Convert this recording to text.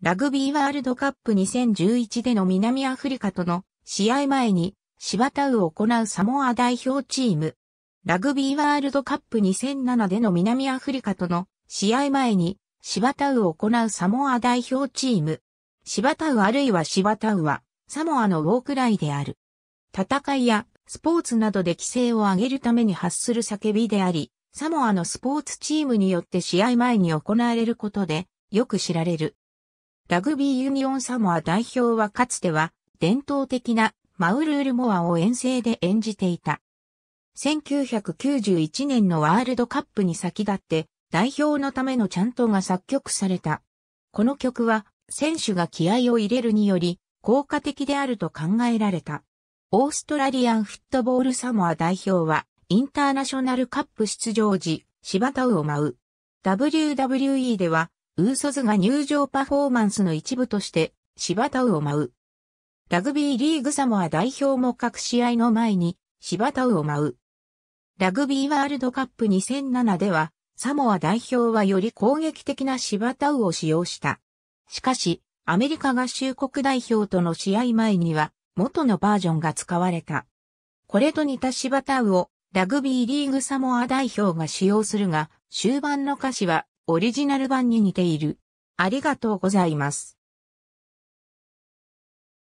ラグビーワールドカップ2011での南アフリカとの試合前に芝田ウを行うサモア代表チーム。ラグビーワールドカップ2007での南アフリカとの試合前に芝田ウを行うサモア代表チーム。芝田ウあるいは芝田ウはサモアのウォークライである。戦いやスポーツなどで規制を上げるために発する叫びであり、サモアのスポーツチームによって試合前に行われることでよく知られる。ラグビーユニオンサモア代表はかつては伝統的なマウルールモアを遠征で演じていた。1991年のワールドカップに先立って代表のためのチャントが作曲された。この曲は選手が気合を入れるにより効果的であると考えられた。オーストラリアンフットボールサモア代表はインターナショナルカップ出場時、柴田を舞う。WWE ではウーソズが入場パフォーマンスの一部として、柴田ウを舞う。ラグビーリーグサモア代表も各試合の前に、柴田ウを舞う。ラグビーワールドカップ2007では、サモア代表はより攻撃的な柴田ウを使用した。しかし、アメリカ合衆国代表との試合前には、元のバージョンが使われた。これと似た柴田ウを、ラグビーリーグサモア代表が使用するが、終盤の歌詞はオリジナル版に似ている。ありがとうございます。